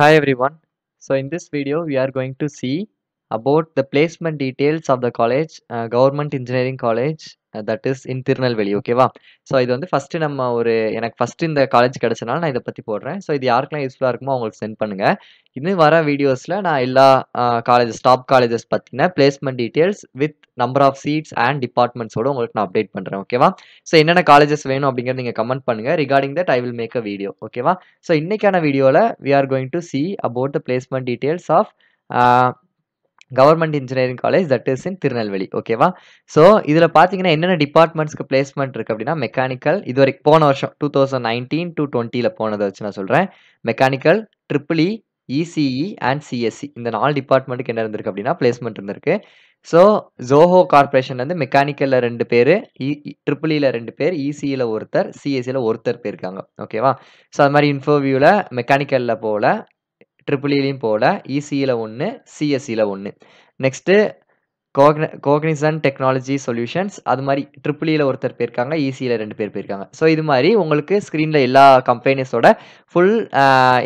Hi everyone. So in this video we are going to see about the placement details of the college, uh, Government Engineering College that is in Tirunelveli ஓகேவா so இது வந்து first நம்ம ஒரு எனக்கு first இந்த college கிடச்சனால நான் இதை பற்றி போடுறேன் ஸோ இது யாருக்கெல்லாம் யூஸ்ஃபுல்லாக இருக்குமோ அவங்களுக்கு சென்ட் பண்ணுங்கள் இன்னும் வர வீடியோஸில் நான் எல்லா காலேஜஸ் டாப் காலேஜஸ் பற்றின placement details with number of seats and டிபார்ட்மெண்ட்ஸோடு உங்களுக்கு நான் அப்டேட் பண்ணுறேன் ஓகேவா ஸோ என்னென்ன காலேஜஸ் வேணும் அப்படிங்கிறது நீங்கள் கமெண்ட் பண்ணுங்கள் regarding that I will make a video ஓகேவா ஸோ இன்றைக்கான வீடியோவில் we are going to see about the placement details of government engineering college that is in Tirunelveli ஓகேவா ஸோ இதில் பார்த்தீங்கன்னா என்னென்ன டிபார்ட்மெண்ட்ஸ்க்கு பிளேஸ்மெண்ட் இருக்குது அப்படின்னா மெக்கானிக்கல் இது வரைக்கும் போன வருஷம் டூ தௌசண்ட் நைன்டீன் டூ டுவெண்ட்டியில் போனதை வச்சு நான் சொல்கிறேன் mechanical triple E ECE and CSE இந்த நாலு டிபார்ட்மெண்ட்டுக்கு என்ன இருந்திருக்கு அப்படின்னா பிளேஸ்மெண்ட் இருந்திருக்கு ஸோ ஜோஹோ கார்பரேஷன்லேருந்து மெக்கானிக்கலில் ரெண்டு பேர் இ e, e, e ரெண்டு பேர் இசியில் ஒருத்தர் சிஎஸ்சியில் ஒருத்தர் போயிருக்காங்க ஓகேவா ஸோ அது மாதிரி இன்ஃபோவியூவில் மெக்கானிக்கலில் போகல ட்ரிபிள் இலையும் போல் இசியில் e ஒன்று சிஎஸ்சியில் ஒன்று நெக்ஸ்ட்டு கோகன கோகனிசன் டெக்னாலஜி சொல்யூஷன்ஸ் அது மாதிரி ட்ரிபிளியில் e ஒருத்தர் போயிருக்காங்க ஈஸியில் e ரெண்டு பேர் போயிருக்காங்க ஸோ இது மாதிரி உங்களுக்கு ஸ்க்ரீனில் எல்லா கம்பெனிஸோட ஃபுல்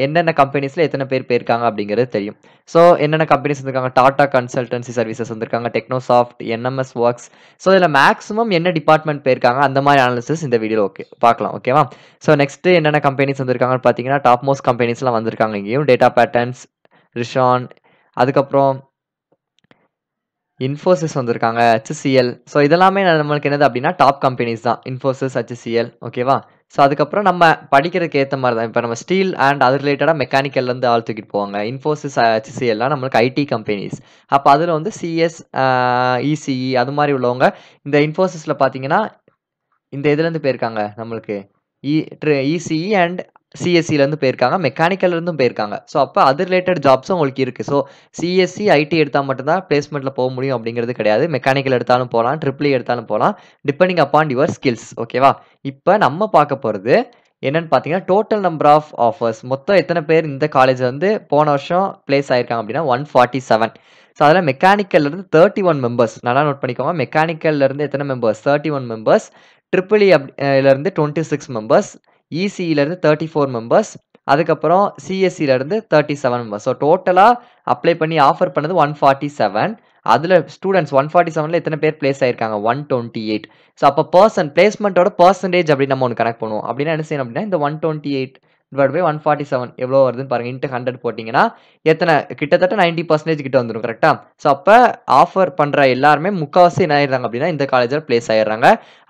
என்னென்ன கம்பெனிஸில் எத்தனை பேர் போயிருக்காங்க அப்படிங்கிறது தெரியும் ஸோ என்னென்ன கம்பெனிஸ் வந்திருக்காங்க டாடா கன்சல்டன்சி சர்வீசஸ் வந்திருக்காங்க டெக்னோசாஃப்ட் என்எம்எஸ் ஒர்க்ஸ் ஸோ இதில் மேக்ஸிமம் என்ன டிபார்ட்மெண்ட் போயிருக்காங்க அந்த மாதிரி அனாலிசிஸ் இந்த வீடியோ ஓகே பார்க்கலாம் ஓகேவா ஸோ நெக்ஸ்ட்டு என்னென்ன கம்பெனிஸ் வந்திருக்காங்கன்னு பார்த்தீங்கன்னா டாப் மோஸ்ட் கம்பெனிஸ்லாம் வந்திருக்காங்க இங்கேயும் டேட்டா பேட்டர்ன்ஸ் ரிஷான் அதுக்கப்புறம் இன்ஃபோசிஸ் வந்திருக்காங்க ஹெச்சிஎல் ஸோ இதெல்லாமே நம்மளுக்கு என்னது அப்படின்னா டாப் கம்பெனிஸ் தான் இன்ஃபோசிஸ் ஹெச்சிஎல் ஓகேவா ஸோ அதுக்கப்புறம் நம்ம படிக்கிறதுக்கு ஏற்ற மாதிரி தான் இப்போ நம்ம ஸ்டீல் அண்ட் அது ரிலேட்டடாக மெக்கானிக்கல்லேருந்து ஆள் தூக்கிட்டு போவாங்க இன்ஃபோசிஸ் ஹெச்சிஎல்லாம் நம்மளுக்கு ஐடி கம்பெனிஸ் அப்போ அதில் வந்து CS ECE uh, e e அது மாதிரி உள்ளவங்க இந்த இன்ஃபோசிஸில் பார்த்தீங்கன்னா இந்த இதுலேருந்து போயிருக்காங்க நம்மளுக்கு இ இசிஇ அண்ட் சிஎஸ்சிலேருந்து e போயிருக்காங்க மெக்கானிக்கல்லேருந்தும் போயிருக்காங்க ஸோ அப்போ அது ரிலேட்டட் ஜாப்ஸும் உங்களுக்கு இருக்குது ஸோ சிஎஸ்சி ஐடி e, எடுத்தால் மட்டும்தான் பிளேஸ்மெண்ட்டில் போக முடியும் அப்படிங்கிறது கிடையாது மெக்கானிக்கல் எடுத்தாலும் போகலாம் ட்ரிபிளி e எடுத்தாலும் போகலாம் டிபெண்டிங் அப்பான் யுவர் ஸ்கில்ஸ் ஓகேவா இப்போ நம்ம பார்க்க போகிறது என்னென்னு பார்த்தீங்கன்னா டோட்டல் நம்பர் ஆஃப் ஆஃபர்ஸ் மொத்தம் எத்தனை பேர் இந்த காலேஜ் வந்து போன வருஷம் பிளேஸ் ஆயிருக்காங்க அப்படின்னா ஒன் ஃபார்ட்டி செவன் ஸோ அதில் மெக்கானிக்கல்லேருந்து தேர்ட்டி ஒன் மெம்பர்ஸ் நல்லா நோட் பண்ணிக்கோங்க மெக்கானிக்கல்லேருந்து எத்தனை members thirty one members triple இலேருந்து டுவெண்ட்டி சிக்ஸ் மெம்பர்ஸ் இசியிலேருந்து தேர்ட்டி ஃபோர் மெம்பர்ஸ் அதுக்கப்புறம் சிஎஸ்சியிலேருந்து தேர்ட்டி செவன் மெம்பர்ஸ் ஸோ டோட்டலாக அப்ளை பண்ணி ஆஃபர் பண்ணது ஒன் ஃபார்ட்டி செவன் அதில் ஸ்டூடெண்ட்ஸ் ஒன் ஃபார்ட்டி செவனில் எத்தனை பேர் பிளேஸ் ஆயிருக்காங்க ஒன் டுவெண்ட்டி எயிட் ஸோ அப்போ பர்சன் பிளேஸ்மெண்ட்டோட பர்சன்டேஜ் அப்படின்னு நம்ம ஒன்று கனெக்ட் பண்ணுவோம் அப்படின்னா என்ன செய்யணும் அப்படின்னா இந்த one twenty eight divide by one forty seven எவ்வளோ வருதுன்னு பாருங்கள் இன்ட்டு ஹண்ட்ரட் போட்டிங்கன்னா எத்தனை கிட்டத்தட்ட நைன்ட்டி பர்சன்டேஜ் கிட்ட வந்துடும் கரெக்டாக ஸோ அப்போ ஆஃபர் பண்ணுற எல்லாருமே முக்கால்வாசி என்ன ஆயிடுறாங்க அப்படின்னா இந்த காலேஜில் பிளேஸ் ஆயிடுறாங்க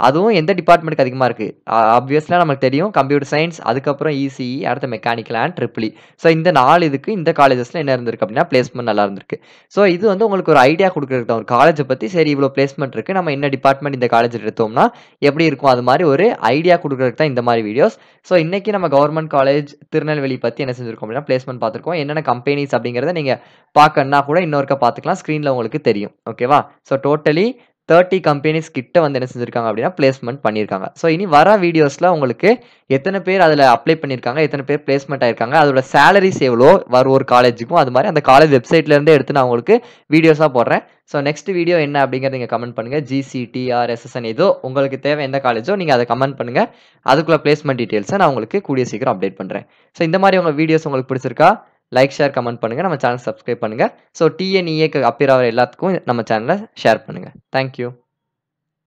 அதுவும் எந்த டிபார்ட்மெண்ட்டுக்கு அதிகமாக இருக்குது ஆப்வியஸ்லாம் நமக்கு தெரியும் கம்ப்யூட்டர் சயின்ஸ் அதுக்கப்புறம் இசிஇ அடுத்த மெக்கானிக்கல் அண்ட் ட்ரிப்ளி ஸோ இந்த நாலு இதுக்கு இந்த காலேஜஸில் என்ன இருந்திருக்கு அப்படின்னா பிளேஸ்மெண்ட் நல்லா இருந்திருக்கு ஸோ இது வந்து உங்களுக்கு ஒரு ஐடியா கொடுக்குறது ஒரு காலேஜை பற்றி சரி இவ்வளோ பிளேஸ்மெண்ட் இருக்குது நம்ம என்ன டிபார்ட்மெண்ட் இந்த காலேஜ் எடுத்தோம்னா எப்படி இருக்கும் அது மாதிரி ஒரு ஐடியா கொடுக்குறதுக்கு தான் இந்த மாதிரி வீடியோஸ் ஸோ இன்றைக்கி நம்ம கவர்மெண்ட் காலேஜ் காலேஜ் திருநெல்வேலி பற்றி என்ன செஞ்சுருக்கோம் அப்படின்னா பிளேஸ்மெண்ட் பார்த்துருக்கோம் என்னென்ன கம்பெனிஸ் அப்படிங்கிறத நீங்கள் பார்க்கணுன்னா கூட இன்னொருக்க பார்த்துக்கலாம் ஸ்க்ரீனில் உங்களுக்கு தெரியும் ஓகேவா ஸோ டோட்டலி தேர்ட்டி கம்பெனிஸ் கிட்ட வந்து என்ன செஞ்சுருக்காங்க அப்படின்னா பிளேஸ்மெண்ட் பண்ணியிருக்காங்க ஸோ இனி வர வீடியோஸில் உங்களுக்கு எத்தனை பேர் அதில் அப்ளை பண்ணியிருக்காங்க எத்தனை பேர் பிளேஸ்மெண்ட் ஆயிருக்காங்க அதோட சேலரிஸ் எவ்வளோ வர ஒரு காலேஜுக்கும் அது மாதிரி அந்த காலேஜ் வெப்சைட்லேருந்து எடுத்து நான் உங்களுக்கு வீடியோஸாக போடுறேன் ஸோ நெக்ஸ்ட் வீடியோ என்ன அப்படிங்கிறத நீங்கள் கமெண்ட் பண்ணுங்கள் ஜிசிடிஆர் எஸ்எஸ்என் ஏதோ உங்களுக்கு தேவை எந்த காலேஜோ நீங்கள் அதை கமெண்ட் பண்ணுங்கள் அதுக்குள்ளே பிளேஸ்மெண்ட் டீட்டெயில்ஸை நான் உங்களுக்கு கூடிய சீக்கிரம் அப்டேட் பண்ணுறேன் ஸோ இந்த மாதிரி உங்கள் வீடியோஸ் உங்களுக்கு பிடிச்சிருக்கா லைக் ஷேர் கமெண்ட் பண்ணுங்கள் நம்ம சேனல் சப்ஸ்கிரைப் பண்ணுங்கள் ஸோ டிஎன்இஏக்கு அப்பியர் ஆகிற எல்லாத்துக்கும் நம்ம சேனலை ஷேர் பண்ணுங்கள் தேங்க்யூ